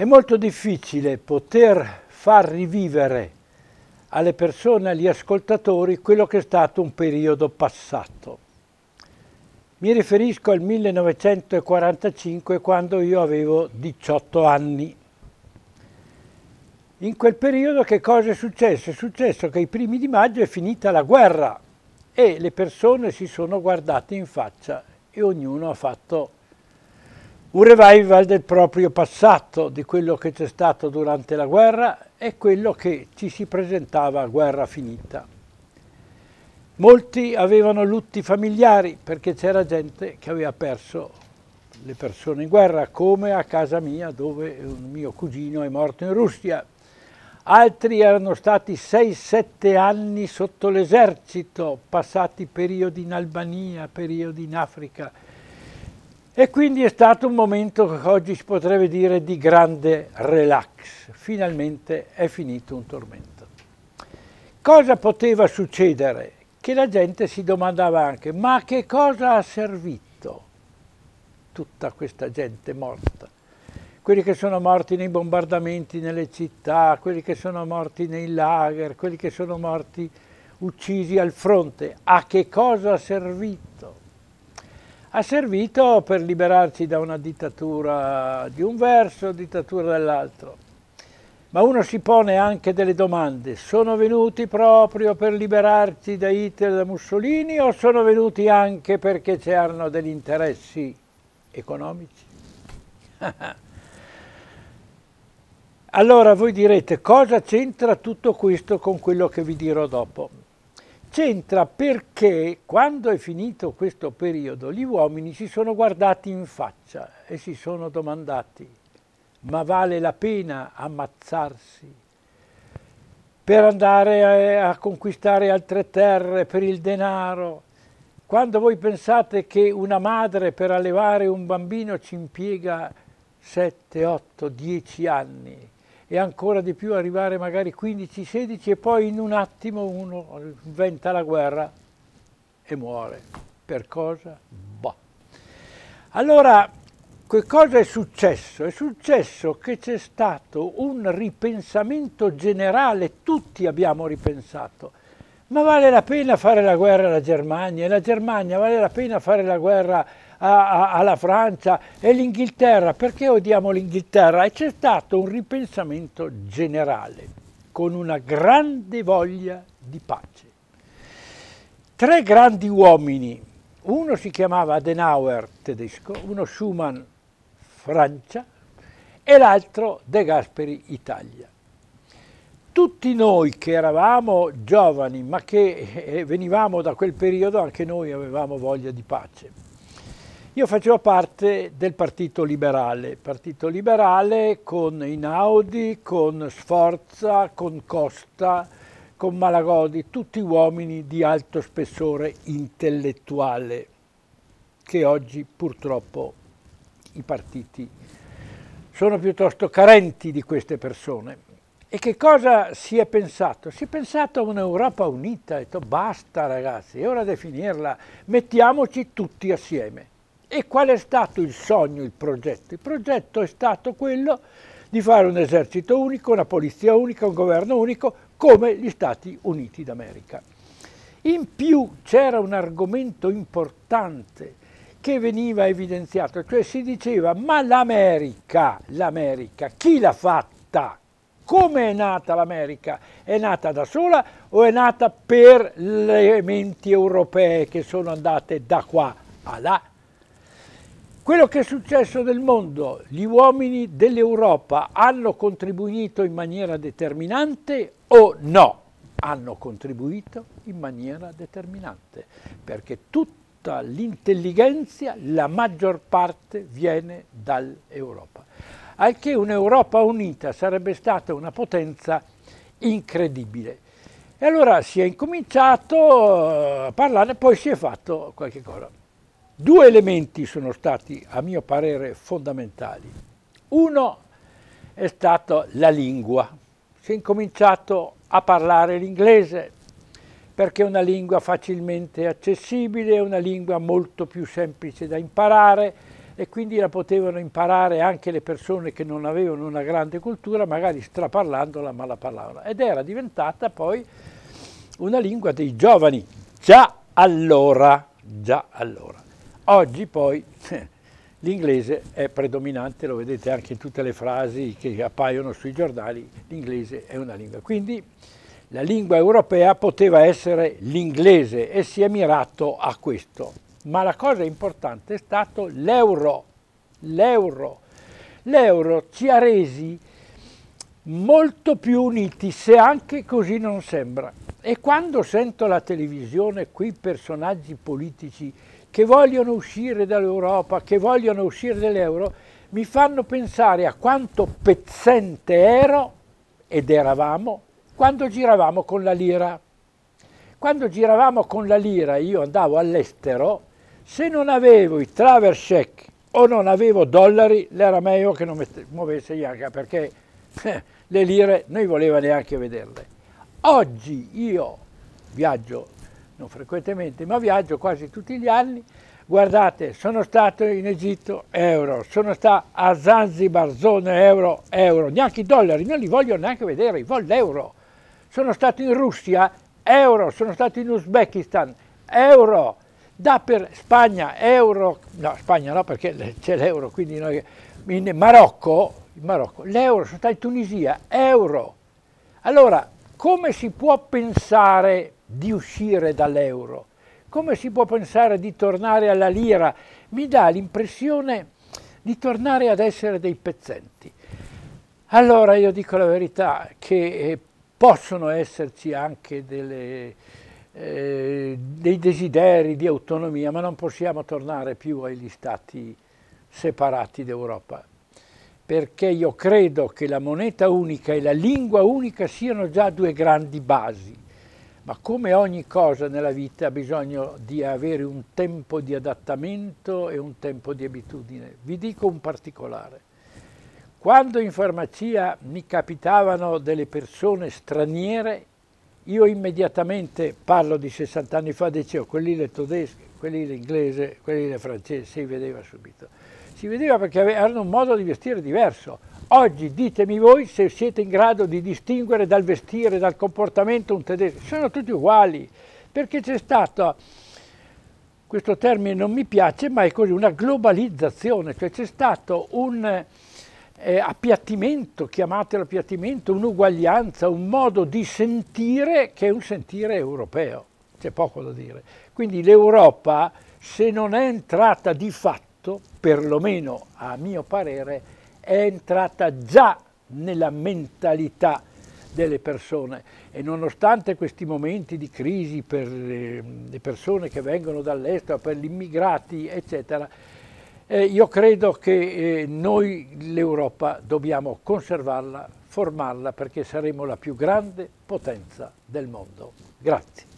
È molto difficile poter far rivivere alle persone, agli ascoltatori, quello che è stato un periodo passato. Mi riferisco al 1945 quando io avevo 18 anni. In quel periodo che cosa è successo? È successo che i primi di maggio è finita la guerra e le persone si sono guardate in faccia e ognuno ha fatto un revival del proprio passato, di quello che c'è stato durante la guerra e quello che ci si presentava a guerra finita. Molti avevano lutti familiari perché c'era gente che aveva perso le persone in guerra, come a casa mia dove un mio cugino è morto in Russia. Altri erano stati 6-7 anni sotto l'esercito, passati periodi in Albania, periodi in Africa, e quindi è stato un momento che oggi si potrebbe dire di grande relax. Finalmente è finito un tormento. Cosa poteva succedere? Che la gente si domandava anche, ma che cosa ha servito tutta questa gente morta? Quelli che sono morti nei bombardamenti nelle città, quelli che sono morti nei lager, quelli che sono morti uccisi al fronte, a che cosa ha servito? ha servito per liberarci da una dittatura di un verso, dittatura dell'altro. Ma uno si pone anche delle domande, sono venuti proprio per liberarci da Hitler e da Mussolini o sono venuti anche perché c'erano degli interessi economici? allora voi direte cosa c'entra tutto questo con quello che vi dirò dopo? C'entra perché quando è finito questo periodo gli uomini si sono guardati in faccia e si sono domandati ma vale la pena ammazzarsi per andare a, a conquistare altre terre, per il denaro? Quando voi pensate che una madre per allevare un bambino ci impiega 7, 8, 10 anni, e ancora di più arrivare magari 15-16 e poi in un attimo uno inventa la guerra e muore. Per cosa? Boh. Allora, che cosa è successo? È successo che c'è stato un ripensamento generale, tutti abbiamo ripensato, ma vale la pena fare la guerra alla Germania? E la Germania vale la pena fare la guerra alla a, a, alla Francia e l'Inghilterra, perché odiamo l'Inghilterra? E c'è stato un ripensamento generale, con una grande voglia di pace. Tre grandi uomini, uno si chiamava Adenauer tedesco, uno Schumann Francia e l'altro De Gasperi Italia tutti noi che eravamo giovani ma che eh, venivamo da quel periodo anche noi avevamo voglia di pace. Io facevo parte del Partito Liberale, Partito Liberale con Inaudi, con Sforza, con Costa, con Malagodi, tutti uomini di alto spessore intellettuale che oggi purtroppo i partiti sono piuttosto carenti di queste persone. E che cosa si è pensato? Si è pensato a un'Europa unita, ha detto basta ragazzi, è ora di finirla, mettiamoci tutti assieme. E qual è stato il sogno, il progetto? Il progetto è stato quello di fare un esercito unico, una polizia unica, un governo unico, come gli Stati Uniti d'America. In più c'era un argomento importante che veniva evidenziato, cioè si diceva ma l'America, l'America, chi l'ha fatta? Come è nata l'America? È nata da sola o è nata per le menti europee che sono andate da qua a là? Quello che è successo nel mondo, gli uomini dell'Europa hanno contribuito in maniera determinante o no? Hanno contribuito in maniera determinante, perché tutta l'intelligenza, la maggior parte, viene dall'Europa. Al che un'Europa unita sarebbe stata una potenza incredibile. E allora si è incominciato eh, a parlare, poi si è fatto qualche cosa. Due elementi sono stati, a mio parere, fondamentali. Uno è stato la lingua. Si è incominciato a parlare l'inglese perché è una lingua facilmente accessibile, è una lingua molto più semplice da imparare e quindi la potevano imparare anche le persone che non avevano una grande cultura, magari straparlandola, ma la parlavano. Ed era diventata poi una lingua dei giovani, già allora, già allora. Oggi poi l'inglese è predominante, lo vedete anche in tutte le frasi che appaiono sui giornali, l'inglese è una lingua. Quindi la lingua europea poteva essere l'inglese e si è mirato a questo. Ma la cosa importante è stato l'euro, l'euro. L'euro ci ha resi molto più uniti, se anche così non sembra. E quando sento la televisione, quei personaggi politici che vogliono uscire dall'Europa, che vogliono uscire dall'euro, mi fanno pensare a quanto pezzente ero ed eravamo quando giravamo con la lira. Quando giravamo con la lira io andavo all'estero, se non avevo i travel check o non avevo dollari, era meglio che non mette, muovesse Ianca perché eh, le lire non voleva neanche vederle. Oggi io viaggio non frequentemente, ma viaggio quasi tutti gli anni. Guardate, sono stato in Egitto, euro, sono stato a Zanzibar, zone euro, euro, neanche i dollari, non li voglio neanche vedere, voglio l'euro. Sono stato in Russia, euro, sono stato in Uzbekistan, euro, da per Spagna, euro, no Spagna no perché c'è l'euro, quindi noi, in Marocco, in Marocco l'euro, sono stato in Tunisia, euro. Allora, come si può pensare di uscire dall'euro? Come si può pensare di tornare alla lira? Mi dà l'impressione di tornare ad essere dei pezzenti. Allora io dico la verità che eh, possono esserci anche delle, eh, dei desideri di autonomia, ma non possiamo tornare più agli stati separati d'Europa, perché io credo che la moneta unica e la lingua unica siano già due grandi basi ma come ogni cosa nella vita ha bisogno di avere un tempo di adattamento e un tempo di abitudine. Vi dico un particolare. Quando in farmacia mi capitavano delle persone straniere, io immediatamente, parlo di 60 anni fa, dicevo quelli le tedesche, quelli le l'inglese, quelli le francese, si vedeva subito. Si vedeva perché avevano un modo di vestire diverso Oggi ditemi voi se siete in grado di distinguere dal vestire, dal comportamento un tedesco. Sono tutti uguali, perché c'è stata, questo termine non mi piace, ma è così, una globalizzazione, cioè c'è stato un eh, appiattimento, chiamatelo appiattimento, un'uguaglianza, un modo di sentire che è un sentire europeo, c'è poco da dire. Quindi l'Europa, se non è entrata di fatto, perlomeno a mio parere, è entrata già nella mentalità delle persone e nonostante questi momenti di crisi per ehm, le persone che vengono dall'estero, per gli immigrati, eccetera, eh, io credo che eh, noi l'Europa dobbiamo conservarla, formarla perché saremo la più grande potenza del mondo. Grazie.